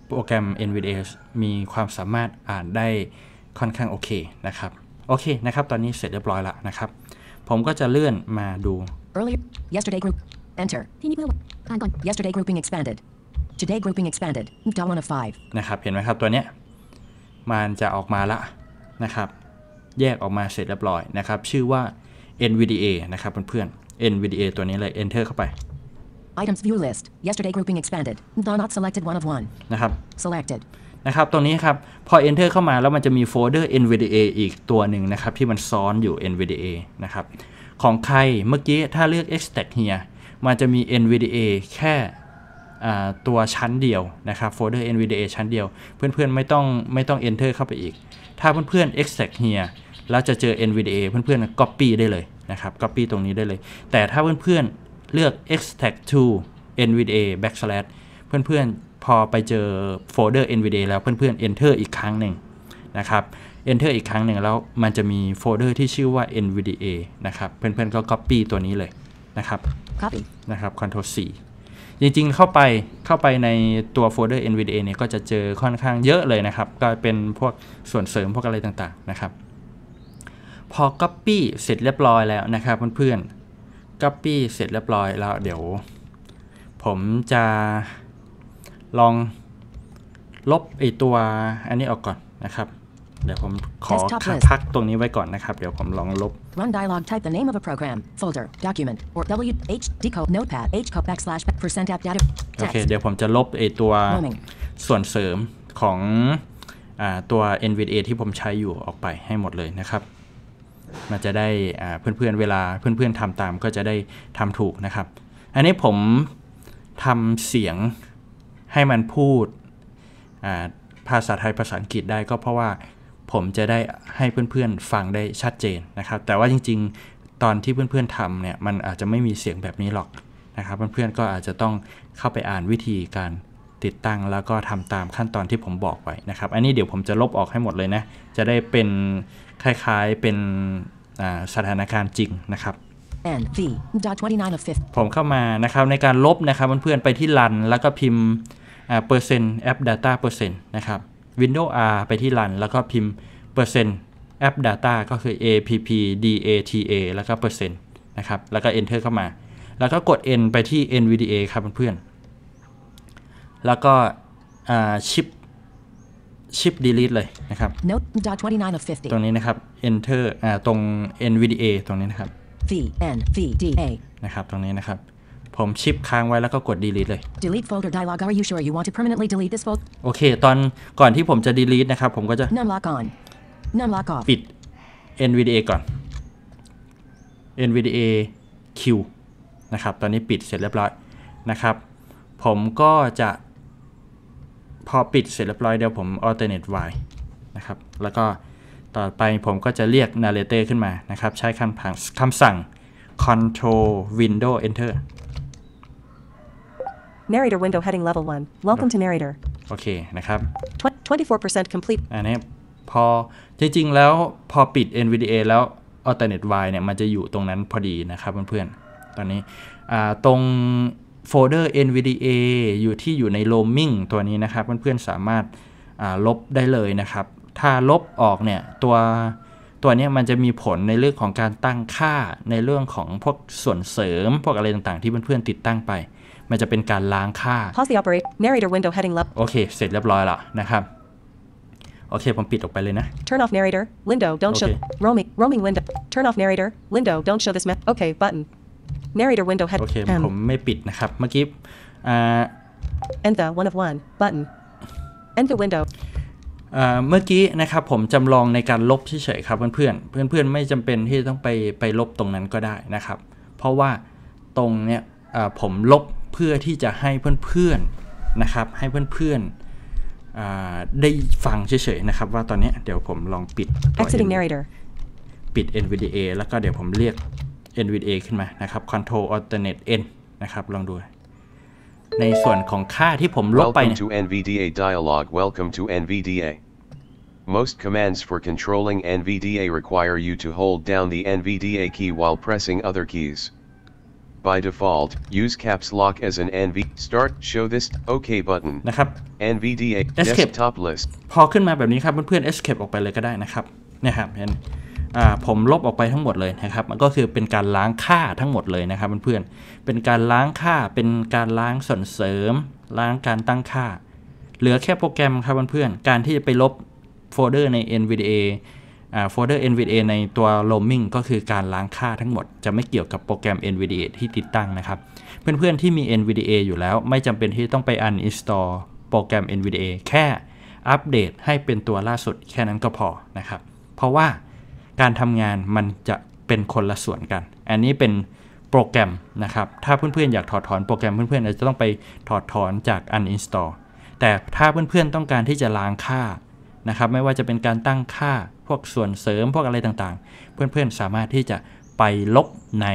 โปรแกรม NVDA มีความสามารถอ่านได้ค่อนข้างโอเคนะครับโอเคนะครับ ตอนนี้เสร็จเรียบร้อยแล้วนะครับผมก็จะเลื่อนมาดู earlier yesterday group enter ที่นี่เพื่ออ่านก่อน yesterday grouping expanded today grouping expanded down one of five นะครับ เห็นไหมครับ ตัวเนี้ยมันจะออกมาละนะครับ แยกออกมาเสร็จเรียบร้อยนะครับ ชื่อว่า NVDA นะครับเพื่อนๆ NVDA ตัวนี้เลย enter เข้าไป items view list yesterday grouping expanded not selected one of one นะครับ selected นะครับตรงนี้ครับ พอ enter เข้ามา แล้วมันจะมีโฟลเดอร์ NVDA อีกตัวหนึ่งนะครับ ที่มันซ้อนอยู่ NVDA นะครับ ของใครเมื่อกี้ ถ้าเลือก extract here มันจะมี NVDA แค่ตัวชั้นเดียวนะครับโฟลเดอร์ NVDA ชั้นเดียว เพื่อนๆไม่ต้องไม่ต้อง enter เข้าไปอีก ถ้าเพื่อนๆ extract here แล้วจะเจอ NVDA เพื่อนๆ copy ได้เลยนะครับ copy ตรงนี้ได้เลย แต่ถ้าเพื่อนๆ เลือก extract to NVDA backslash เพื่อนๆพอไปเจอโฟลเดอร์ NVDA แล้วเพื่อนๆ Enter อีกครั้งหนึ่งนะครับ Enter อีกครั้งหนึ่งแล้วมันจะมีโฟลเดอร์ที่ชื่อว่า NVDA นะครับ เพื่อนๆ ก็ Copy ตัวนี้เลยนะครับ Copy นะครับ Ctrl C จริงๆ เข้าไปเข้าไปในตัวโฟลเดอร์ NVDA เนี่ยก็จะเจอค่อนข้างเยอะเลยนะครับ ก็เป็นพวกส่วนเสริมพวกอะไรต่างๆ นะครับ พอ Copy เสร็จเรียบร้อยแล้วนะครับเพื่อนๆ Copy เสร็จเรียบร้อยแล้วเดี๋ยวผมจะลองลบไอตัวอันนี้ออกก่อนนะครับ เดี๋ยวผมขอพักตรงนี้ไว้ก่อนนะครับ เดี๋ยวผมลองลบ Run dialog type the name of a program folder document or w h decode notepad h c o backslash percent app data โอเค เดี๋ยวผมจะลบไอตัวส่วนเสริมของตัว NVDA ที่ผมใช้อยู่ออกไปให้หมดเลยนะครับ มันจะได้เพื่อนๆเวลาเพื่อนๆทำตามก็จะได้ทำถูกนะครับ อันนี้ผมทำเสียงให้มันพูดภาษาไทยภาษาอังกฤษได้ก็เพราะว่าผมจะได้ให้เพื่อน ๆฟังได้ชัดเจนนะครับ แต่ว่าจริงๆ ตอนที่เพื่อนๆทำเนี่ยมันอาจจะไม่มีเสียงแบบนี้หรอกนะครับ เพื่อนๆก็อาจจะต้องเข้าไปอ่านวิธีการติดตั้ง แล้วก็ทำตามขั้นตอนที่ผมบอกไว้นะครับอันนี้เดี๋ยวผมจะลบออกให้หมดเลยนะจะได้เป็นคล้ายๆเป็นสถานการณ์จริงนะครับผมเข้ามานะครับในการลบนะครับเพื่อนๆไปที่รันแล้วก็พิมพ์เปอร์เซ็นต์แอปดัต้าเปอร์เซ็นต์นะครับ Windows R ไปที่รันแล้วก็พิมพ์เปอร์เซ็นต์แอปดัต้าก็คือ app data แล้วก็เปอร์เซ็นต์นะครับแล้วก็ enter เข้ามา แล้วก็กด n ไปที่ nvda ครับเพื่อนๆแล้วก็ชิปชิป delete เลยนะครับตรงนี้นะครับ enter ตรง nvda ตรงนี้นะครับ VNVDA นะครับตรงนี้นะครับผมชิปค้างไว้แล้วก็กด delete เลย delete folder dialog are you sure you want to permanently delete this folder โอเค ตอนก่อนที่ผมจะ delete นะครับผมก็จะ num lock on num lock off ปิด NVDA ก่อน NVDA Q นะครับตอนนี้ปิดเสร็จเรียบร้อยนะครับ ผมก็จะพอปิดเสร็จเรียบร้อยเดี๋ยวผม alternate y นะครับแล้วก็ต่อไปผมก็จะเรียก narrator ขึ้นมานะครับ ใช้คำคำสั่ง control window enter narrator window heading level 1 welcome to narrator โอเคนะครับ24% complete อันนี้พอจริงๆแล้วพอปิด NVDA แล้ว alternate y เนี่ยมันจะอยู่ตรงนั้นพอดีนะครับเพื่อนๆตอนนี้ตรงโฟลเดอร์ NVDA อยู่ที่อยู่ใน roaming ตัวนี้นะครับเพื่อนๆสามารถลบได้เลยนะครับถ้าลบออกเนี่ย ตัวตัวนี้มันจะมีผลในเรื่องของการตั้งค่าในเรื่องของพวกส่วนเสริมพวกอะไรต่างๆที่เพื่อนๆติดตั้งไป มันจะเป็นการล้างค่า pause the operate narrator window heading left โอเค เสร็จเรียบร้อยแล้วนะครับ โอเคผมปิดออกไปเลยนะ turn off narrator window don't show roaming roaming window turn off narrator window don't show this map okay button narrator window head โอเค ผมไม่ปิดนะครับเมื่อกี้ enter one of one button enter window เมื่อกี้นะครับผมจำลองในการลบเฉยๆครับเพื่อนๆเพื่อนๆไม่จำเป็นที่ต้องไปไปลบตรงนั้นก็ได้นะครับ เพราะว่าตรงเนี้ยผมลบเพื่อที่จะให้เพื่อนๆนะครับให้เพื่อนๆได้ฟังเฉยๆนะครับ ว่าตอนนี้เดี๋ยวผมลองปิด Exiting narrator ปิด NVDA แล้วก็เดี๋ยวผมเรียก NVDA ขึ้นมานะครับ Control Alternate N นะครับลองดู ในส่วนของค่าที่ผมลบไป Welcome to NVDA dialog Welcome to NVDA Most commands for controlling NVDA require you to hold down the NVDA key while pressing other keys. By default, use caps lock as an NV start show this OK button นะครับ NVDA escape desktop list พอขึ้นมาแบบนี้ครับ เพื่อนๆ escape ออกไปเลยก็ได้นะครับ นะครับ เห็นผมลบออกไปทั้งหมดเลยนะครับ มันก็คือเป็นการล้างค่าทั้งหมดเลยนะครับเพื่อนๆเป็นการล้างค่า เป็นการล้างส่วนเสริม ล้างการตั้งค่า เหลือแค่โปรแกรมครับเพื่อนๆการที่จะไปลบโฟลเดอร์ใน NVDA โฟลเดอร์ NVDA ในตัว roaming ก็คือการล้างค่าทั้งหมด จะไม่เกี่ยวกับโปรแกรม NVDA ที่ติดตั้งนะครับ เพื่อนๆ ที่มี NVDA อยู่แล้ว ไม่จำเป็นที่ต้องไป uninstall โปรแกรม NVDA แค่อัปเดตให้เป็นตัวล่าสุดแค่นั้นก็พอนะครับ เพราะว่าการทำงานมันจะเป็นคนละส่วนกัน อันนี้เป็นโปรแกรมนะครับ ถ้าเพื่อนๆ อยากถอดถอนโปรแกรมเพื่อนๆอาจจะต้องไปถอดถอนจาก uninstall แต่ถ้าเพื่อนๆต้องการที่จะล้างค่านะครับไม่ว่าจะเป็นการตั้งค่าพวกส่วนเสริมพวกอะไรต่างๆ เพื่อนๆ สามารถที่จะไปลบใน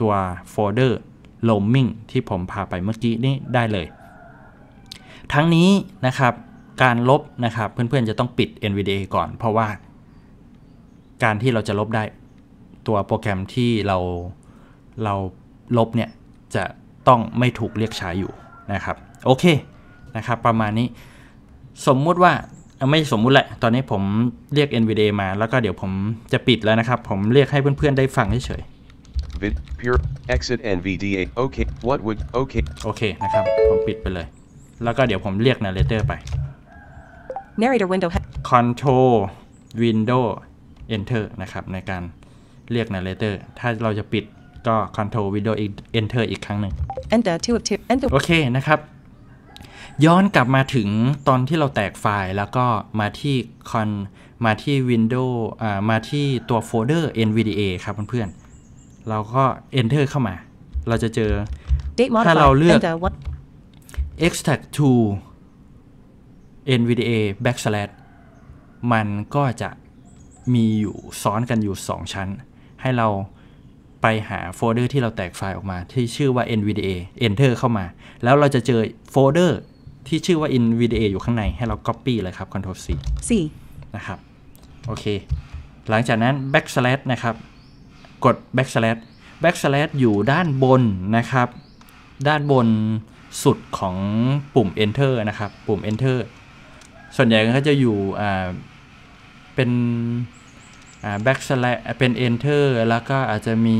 ตัวโฟลเดอร์ roaming ที่ผมพาไปเมื่อกี้นี้ได้เลย ทั้งนี้นะครับการลบนะครับ เพื่อนๆจะต้องปิด NVDA ก่อน เพราะว่า การที่เราจะลบได้ตัวโปรแกรมที่เราเราลบเนี่ย จะต้องไม่ถูกเรียกใช้อยู่นะครับ โอเคนะครับ ประมาณนี้สมมุติว่าไม่สมมุติแหละ ตอนนี้ผมเรียก NVDA มา แล้วก็เดี๋ยวผมจะปิดแล้วนะครับ ผมเรียกให้เพื่อนๆ ได้ฟังเฉยๆ vid pure exit NVDA okay what would okay โอเค นะครับ ผมปิดไปเลย แล้วก็เดี๋ยวผมเรียก narrator ไป narrator window control window enter นะครับ ในการเรียก narrator ถ้าเราจะปิดก็ control window enter อีกครั้งหนึ่ง enter two of two enter โอเค นะครับย้อนกลับมาถึงตอนที่เราแตกไฟล์แล้วก็มาที่คอนมาที่ Windows อ่ามาที่ตัวโฟลเดอร์ NVDA ครับเพื่อนๆเราก็ Enter เข้ามา เราจะเจอถ้าเราเลือก extract to NVDA backslash มันก็จะมีอยู่ซ้อนกันอยู่ 2 ชั้น ให้เราไปหาโฟลเดอร์ที่เราแตกไฟล์ออกมา ที่ชื่อว่า NVDA Enter เข้ามา แล้วเราจะเจอโฟลเดอร์ที่ชื่อว่า NVDA อยู่ข้างในให้เรา Copy เลยครับ Ctrl C 4นะครับ โอเค หลังจากนั้น backslash นะครับ กด backslash backslash อยู่ด้านบนนะครับ ด้านบนสุดของปุ่ม enter นะครับ ปุ่ม enter ส่วนใหญ่ก็จะอยู่เป็น backslash เป็น enter แล้วก็อาจจะมี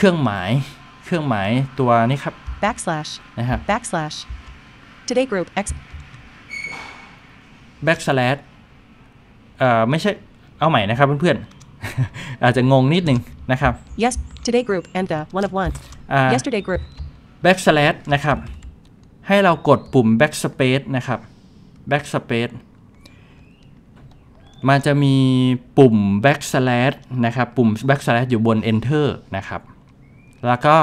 เครื่องหมาย เครื่องหมายตัวนี้ครับ backslash นะครับ backslash today group x backslash เอ่อไม่ใช่เอาใหม่นะครับเพื่อนๆอาจจะงงนิดนึงนะครับ yes today group and the one of one yesterday group backslash นะครับ ให้เรากดปุ่ม backspace นะครับ backspace มันจะมีปุ่ม backslash นะครับ ปุ่ม backslash อยู่บน enter นะครับแล้วก็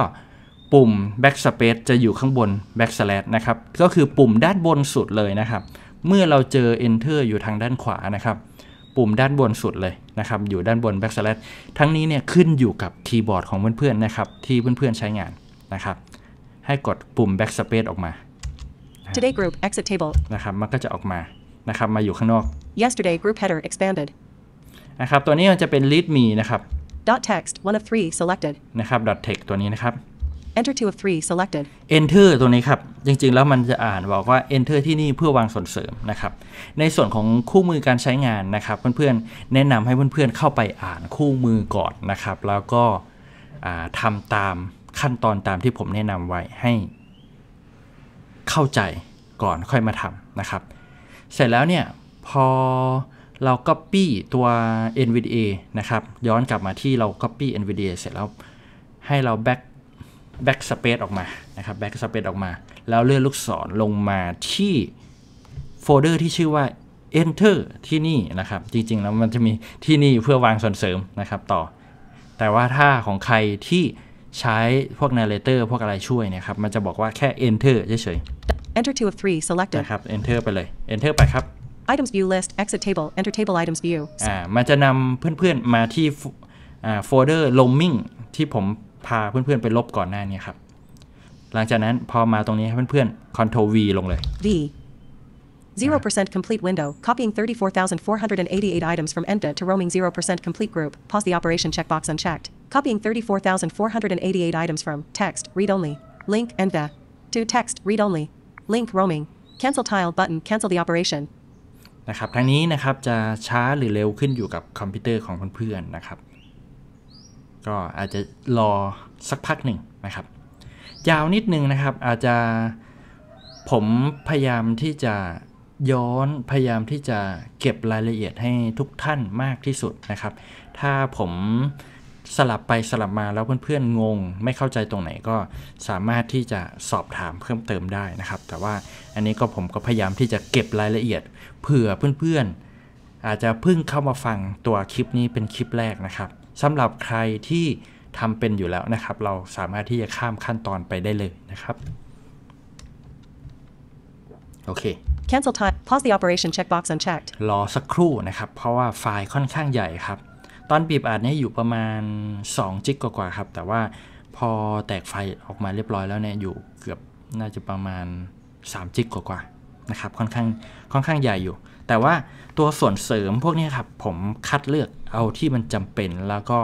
ปุ่ม backspace จะอยู่ข้างบน backslash นะครับก็คือปุ่มด้านบนสุดเลยนะครับ เมื่อเราเจอ enter อยู่ทางด้านขวานะครับ ปุ่มด้านบนสุดเลยนะครับ อยู่ด้านบน backslash ทั้งนี้เนี่ยขึ้นอยู่กับคีย์บอร์ดของเพื่อนๆนะครับที่เพื่อนๆใช้งานนะครับ ให้กดปุ่ม backspace ออกมา Today group exit table นะครับ มันก็จะออกมานะครับ มาอยู่ข้างนอก Yesterday group header expanded นะครับ ตัวนี้มันจะเป็น readme นะครับ t e x t one of three selected นะครับ dot text ตัวนี้นะครับ enter two of three selected enter ตัวนี้ครับจริงๆ แล้วมันจะอ่านบอกว่า enter ที่นี่เพื่อวางส่วนเสริมนะครับ ในส่วนของคู่มือการใช้งานนะครับเพื่อนๆแนะนำให้เพื่อนๆเข้าไปอ่านคู่มือก่อนนะครับ แล้วก็ทำตามขั้นตอนตามที่ผมแนะนำไว้ให้ เข้าใจก่อนค่อยมาทำนะครับ เสร็จแล้วเนี่ยพอเรา Copy ตัว NVDA นะครับ ย้อนกลับมาที่เรา Copy NVDA เสร็จแล้วให้เรา back back space ออกมานะครับ back space ออกมา แล้วเลื่อนลูกศรลงมาที่ โฟลเดอร์ที่ชื่อว่า enter ที่นี่นะครับ จริง ๆแล้วมันจะมีที่นี่เพื่อวางส่วนเสริมนะครับต่อ แต่ว่าถ้าของใครที่ใช้พวก narrator พวกอะไรช่วยนะครับ มันจะบอกว่าแค่ enter เฉยๆ enter two of three selected นะครับ enter ไปเลย enter ไปครับ items view list exit table enter table items view อ่ามันจะนำเพื่อนๆมาที่โฟลเดอร์ ah, roaming ที่ผมพาเพื่อนๆไปลบก่อนหน้านี้ครับ control v ลงเลย v 0% complete window, copying 34,488 items from ENDA to roaming 0% complete group, pause the operation checkbox unchecked, copying 34,488 items from text, read only, link ENDA to text, read only, link roaming, cancel tile button, cancel the operation, นะครับทั้งนี้นะครับจะ ช้าหรือเร็วขึ้นอยู่กับคอมพิวเตอร์ของเพื่อนๆนะครับ ก็อาจจะรอสักพักหนึ่งนะครับ ยาวนิดนึงนะครับ อาจจะผมพยายามที่จะย้อนพยายามที่จะเก็บรายละเอียดให้ทุกท่านมากที่สุดนะครับ ถ้าผมสลับไปสลับมาแล้วเพื่อนๆงง ไม่เข้าใจตรงไหนก็สามารถที่จะสอบถามเพิ่มเติมได้นะครับ แต่ว่าอันนี้ก็ผมก็พยายามที่จะเก็บรายละเอียดเผื่อเพื่อนๆอาจจะเพิ่งเข้ามาฟังตัวคลิปนี้เป็นคลิปแรกนะครับสำหรับใครที่ทำเป็นอยู่แล้วนะครับ เราสามารถที่จะข้ามขั้นตอนไปได้เลยนะครับโอเค cancel time pause the operation checkbox unchecked รอสักครู่นะครับเพราะว่าไฟล์ค่อนข้างใหญ่ครับ ตอนบีบอัดเนี่ยอยู่ประมาณ2จิกกว่าๆครับ แต่ว่าพอแตกไฟออกมาเรียบร้อยแล้วเนี่ยอยู่เกือบน่าจะประมาณ3จิกกว่านะครับค่อนข้างค่อนข้างใหญ่อยู่ แต่ว่าตัวส่วนเสริมพวกนี้ครับผมคัดเลือกเอาที่มันจำเป็น แล้วก็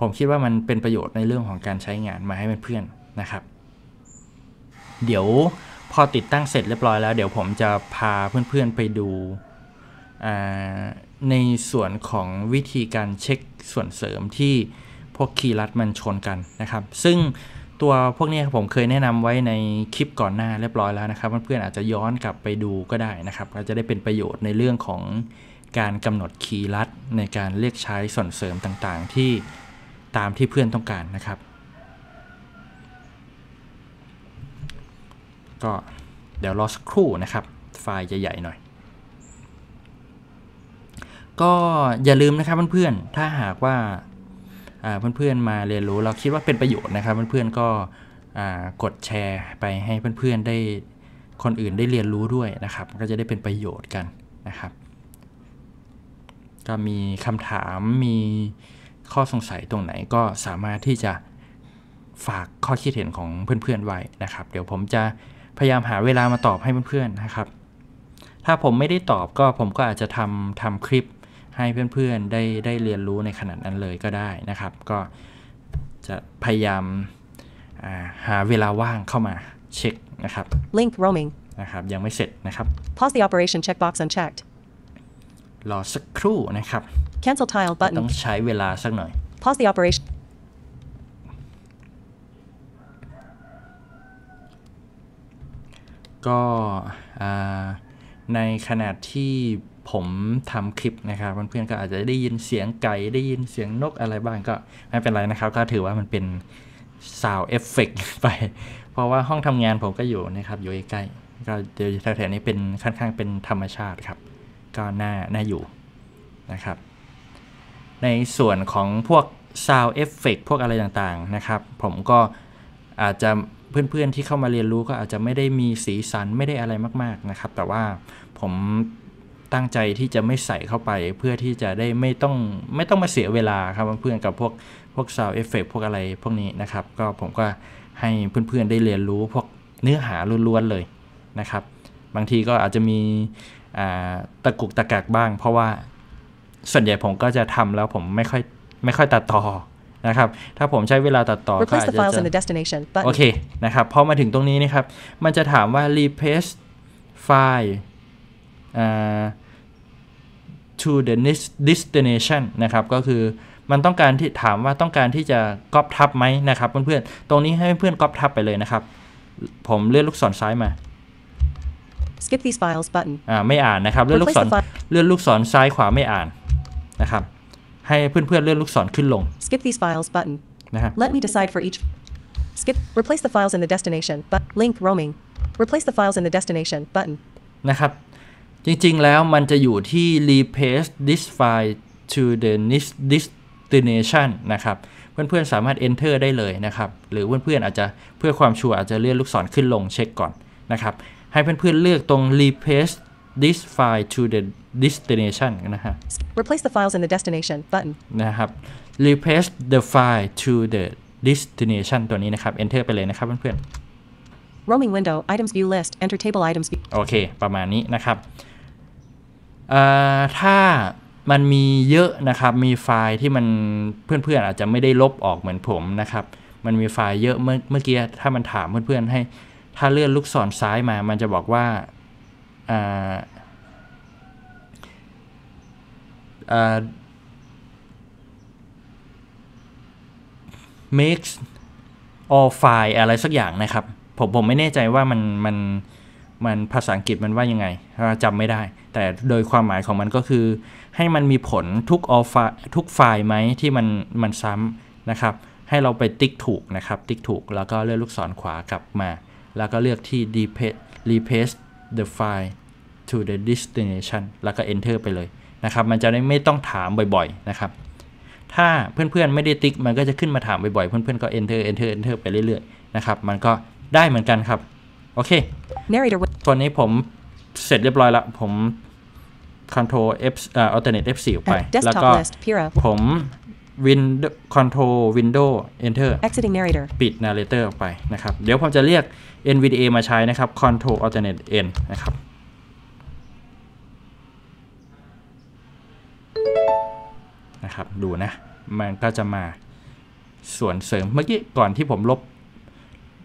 ผมคิดว่ามันเป็นประโยชน์ในเรื่องของการใช้งานมาให้เพื่อนๆนะครับ เดี๋ยวพอติดตั้งเสร็จเรียบร้อยแล้วเดี๋ยวผมจะพาเพื่อนๆไปดู ในส่วนของวิธีการเช็คส่วนเสริมที่พวกคีย์รัดมันชนกันนะครับ ซึ่งตัวพวกนี้ผมเคยแนะนำไว้ในคลิปก่อนหน้าเรียบร้อยแล้วนะครับเพื่อนๆอาจจะย้อนกลับไปดูก็ได้นะครับ ก็จะได้เป็นประโยชน์ในเรื่องของการกำหนดคีย์ลัดในการเรียกใช้ส่วนเสริมต่างๆ ที่ตามที่เพื่อนต้องการนะครับ ก็เดี๋ยวรอสักครู่นะครับ ไฟล์ใหญ่ๆหน่อย ก็อย่าลืมนะครับเพื่อนๆถ้าหากว่าเพื่อนๆมาเรียนรู้เราคิดว่าเป็นประโยชน์นะครับ เพื่อนๆ ก็กดแชร์ไปให้เพื่อนๆได้คนอื่นได้เรียนรู้ด้วยนะครับ ก็จะได้เป็นประโยชน์กันนะครับ ก็มีคำถามมีข้อสงสัยตรงไหนก็สามารถที่จะฝากข้อคิดเห็นของเพื่อนๆไว้นะครับ เดี๋ยวผมจะพยายามหาเวลามาตอบให้เพื่อนๆนะครับ ถ้าผมไม่ได้ตอบก็ผมก็อาจจะทำทำคลิปให้เพื่อนๆได้ได้เรียนรู้ในขนาดนั้นเลยก็ได้นะครับ ก็จะพยายามหาเวลาว่างเข้ามา เช็คนะครับ link roaming นะครับยังไม่เสร็จนะครับ pause the operation checkbox unchecked รอสักครู่นะครับ cancel tile button ต้องใช้เวลาสักหน่อย pause the operation ก็ในขนาดที่ผมทำคลิปนะครับเพื่อนๆก็อาจจะได้ยินเสียงไก่ได้ยินเสียงนกอะไรบ้างก็ไม่เป็นไรนะครับ ก็ถือว่ามันเป็นซาวเอฟเฟกไป เพราะว่าห้องทำงานผมก็อยู่นะครับอยู่ใกล้ก็เดี๋ยวแถวๆนี้เป็นค่อนข้างเป็นธรรมชาติครับก็น่าน่าอยู่นะครับ ในส่วนของพวกซาวเอฟเฟกพวกอะไรต่างๆนะครับ ผมก็อาจจะเพื่อนๆที่เข้ามาเรียนรู้ก็อาจจะไม่ได้มีสีสันไม่ได้อะไรมากๆนะครับ แต่ว่าผมตั้งใจที่จะไม่ใส่เข้าไปเพื่อที่จะได้ไม่ต้องไม่ต้องมาเสียเวลาครับเพื่อนกับพวกพวกซาวเอฟเฟกพวกอะไรพวกนี้นะครับ ก็ผมก็ให้เพื่อนๆได้เรียนรู้พวกเนื้อหาล้วนๆเลยนะครับ บางทีก็อาจจะมีตะกุกตะกักบ้าง เพราะว่าส่วนใหญ่ผมก็จะทำแล้วผมไม่ค่อยไม่ค่อยตัดต่อนะครับ ถ้าผมใช้เวลาตัดต่อก็อาจจะโอเคนะครับพอมาถึงตรงนี้นะครับมันจะถามว่า replace file to the destination นะครับ ก็คือ มันต้องการที่ถามว่าต้องการที่จะก๊อปทับไหมนะครับเพื่อนๆตรงนี้ให้เพื่อนก๊อปทับไปเลยนะครับ ผมเลื่อนลูกศรซ้ายมา skip these files button อ่าไม่อ่านนะครับ เลื่อนลูกศรเลื่อนลูกศรซ้ายขวาไม่อ่านนะครับ ให้เพื่อนๆเลื่อนลูกศรขึ้นลง skip these files button นะฮะ let me decide for each skip replace the files in the destination but link roaming replace the files in the destination button นะครับจริงๆ แล้วมันจะอยู่ที่ replace this file to the next destination นะครับเพื่อนๆ สามารถ enter ได้เลยนะครับ หรือเพื่อนๆ อาจจะเพื่อความชัวร์อาจจะเลื่อนลูกศรขึ้นลงเช็คก่อนนะครับ ให้เพื่อนๆ เลือกตรง replace this file to the destination นะฮะ replace the files in the destination button นะครับ replace the file to the destination ตัวนี้นะครับ enter ไปเลยนะครับเพื่อนๆ roaming window items view list enter table items view โอเค ประมาณนี้นะครับถ้ามันมีเยอะนะครับ มีไฟล์ที่มันเพื่อนๆอาจจะไม่ได้ลบออกเหมือนผมนะครับ มันมีไฟล์เยอะเมื่อเมื่อกี้ถ้ามันถามเพื่อนๆให้ ถ้าเลื่อนลูกศรซ้ายมา มันจะบอกว่าเมค m a k e ฟ all f อะไรสักอย่างนะครับผมผมไม่แน่ใจว่ามันมันมันภาษาอังกฤษมันว่ายังไงจำไม่ได้ แต่โดยความหมายของมันก็คือให้มันมีผลทุกออฟทุกไฟล์ไหมที่มันมันซ้ำนะครับ ให้เราไปติ๊กถูกนะครับ ติ๊กถูก แล้วก็เลื่อนลูกศรขวากลับมา แล้วก็เลือกที่ replace the file to the destination แล้วก็ enter ไปเลยนะครับ มันจะได้ไม่ต้องถามบ่อยๆ นะครับ ถ้าเพื่อนๆไม่ได้ติ๊กมันก็จะขึ้นมาถามบ่อยๆเพื่อนๆก็ enter enter enter ไปเรื่อยๆนะครับ มันก็ได้เหมือนกันครับโอเค Narrator ตอนนี้ผมเสร็จเรียบร้อยแล้ว ผม Ctrl F เอ่อ Alternate F4 ไป แล้วก็ผม w i n d Control Window Enter Exiting Narrator ปิด Narrator ไปนะครับ เดี๋ยวผมจะเรียก NVDA มาใช้นะครับ Control Alternate N นะครับ นะครับ ดูนะ มันก็จะมาส่วนเสริมเมื่อกี้ก่อนที่ผมลบ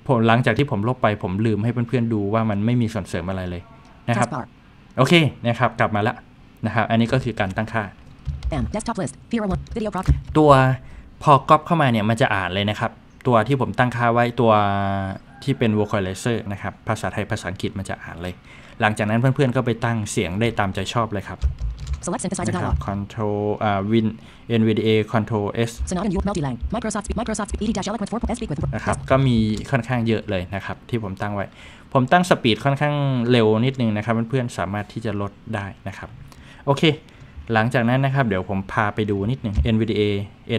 ผมหลังจากที่ผมลบไปผมลืมให้เพื่อนๆดูว่ามันไม่มีส่วนเสริมอะไรเลยนะครับโอเคนะครับกลับมาละนะครับอันนี้ก็คือการตั้งค่า ตัวพอกรอบเข้ามาเนี่ยมันจะอ่านเลยนะครับ ตัวที่ผมตั้งค่าไว้ตัวที่เป็น vocalizer นะครับภาษาไทยภาษาอังกฤษมันจะอ่านเลย หลังจากนั้นเพื่อนๆก็ไปตั้งเสียงได้ตามใจชอบเลยครับ Select synthesizer dialog. Control อ่า Win NVDA Control S Sonata Youth Multilang Microsoft Speak Microsoft Speak ED Dialog with 4 S Speak with นะครับ ก็มีค่อนข้างเยอะเลยนะครับ ที่ผมตั้งไว้ ผมตั้งสปีดค่อนข้างเร็วนิดนึงนะครับ เพื่อนๆสามารถที่จะลดได้นะครับ โอเค หลังจากนั้นนะครับ เดี๋ยวผมพาไปดูนิดหนึ่ง NVDA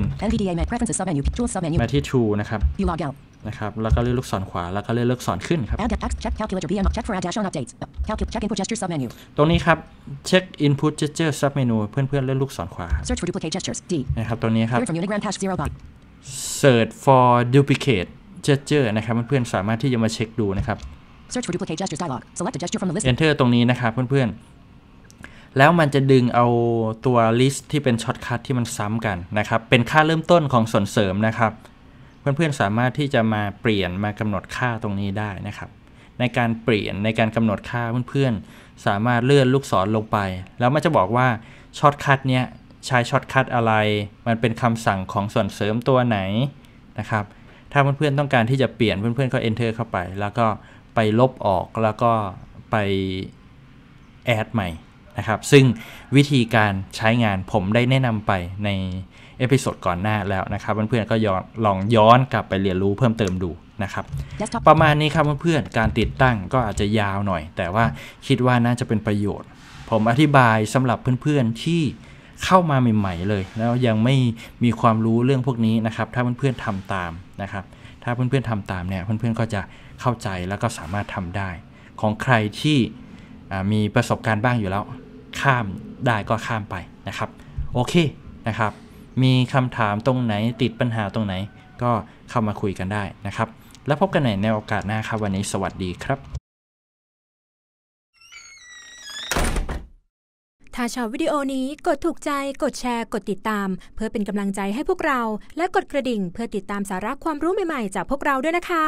N NVDA Mac Preferences Submenu Tools Submenu มาที่ True นะครับ You log out นะครับแล้วก็เลือกลูกศรขวาแล้วก็เลือกลูกศรขึ้นครับตรงนี้ครับ check input gesture sub menu เพื่อนๆ เลือกลูกศรขวา search for duplicate gestures D นะครับตรงนี้ครับ search for duplicate gesture นะครับเพื่อนๆสามารถที่จะมาเช็คดูนะครับ search for duplicate gestures dialog select a gesture from the list enter ตรงนี้นะครับเพื่อนๆแล้วมันจะดึงเอาตัวลิสต์ที่เป็นช็อตคัทที่มันซ้ำกันนะครับเป็นค่าเริ่มต้นของส่วนเสริมนะครับเพื่อนๆ สามารถที่จะมาเปลี่ยนมากำหนดค่าตรงนี้ได้นะครับ ในการเปลี่ยนในการกำหนดค่าเพื่อนๆสามารถเลื่อนลูกศรลงไป แล้วมันจะบอกว่าช็อตคัทเนี้ยใช้ช็อตคัทอะไร มันเป็นคำสั่งของส่วนเสริมตัวไหนนะครับ ถ้าเพื่อนๆต้องการที่จะเปลี่ยน เพื่อนๆก็ enter เข้าไป แล้วก็ไปลบออกแล้วก็ไปแอดใหม่นะครับ ซึ่งวิธีการใช้งานผมได้แนะนำไปในเอพิโซดก่อนหน้าแล้วนะครับเพื่อนๆก็ลองย้อนกลับไปเรียนรู้เพิ่มเติมดูนะครับประมาณนี้ครับเพื่อนๆการติดตั้งก็อาจจะยาวหน่อย แต่ว่าคิดว่าน่าจะเป็นประโยชน์ ผมอธิบายสำหรับเพื่อน ๆที่เข้ามาใหม่ๆเลย แล้วยังไม่มีความรู้เรื่องพวกนี้นะครับ ถ้าเพื่อนๆทำตามนะครับ ถ้าเพื่อนๆทำตามเนี่ยเพื่อนๆก็จะเข้าใจแล้วก็สามารถทำได้ ของใครที่มีประสบการณ์บ้างอยู่แล้วข้ามได้ก็ข้ามไปนะครับ โอเคนะครับมีคำถามตรงไหนติดปัญหาตรงไหน ก็เข้ามาคุยกันได้นะครับ แล้วพบกันใหม่ในโอกาสหน้าครับวันนี้ สวัสดีครับ ถ้าชอบวิดีโอนี้กดถูกใจกดแชร์ กดติดตาม เพื่อเป็นกำลังใจให้พวกเรา และกดกระดิ่งเพื่อติดตามสาระความรู้ใหม่ๆ จากพวกเราด้วยนะคะ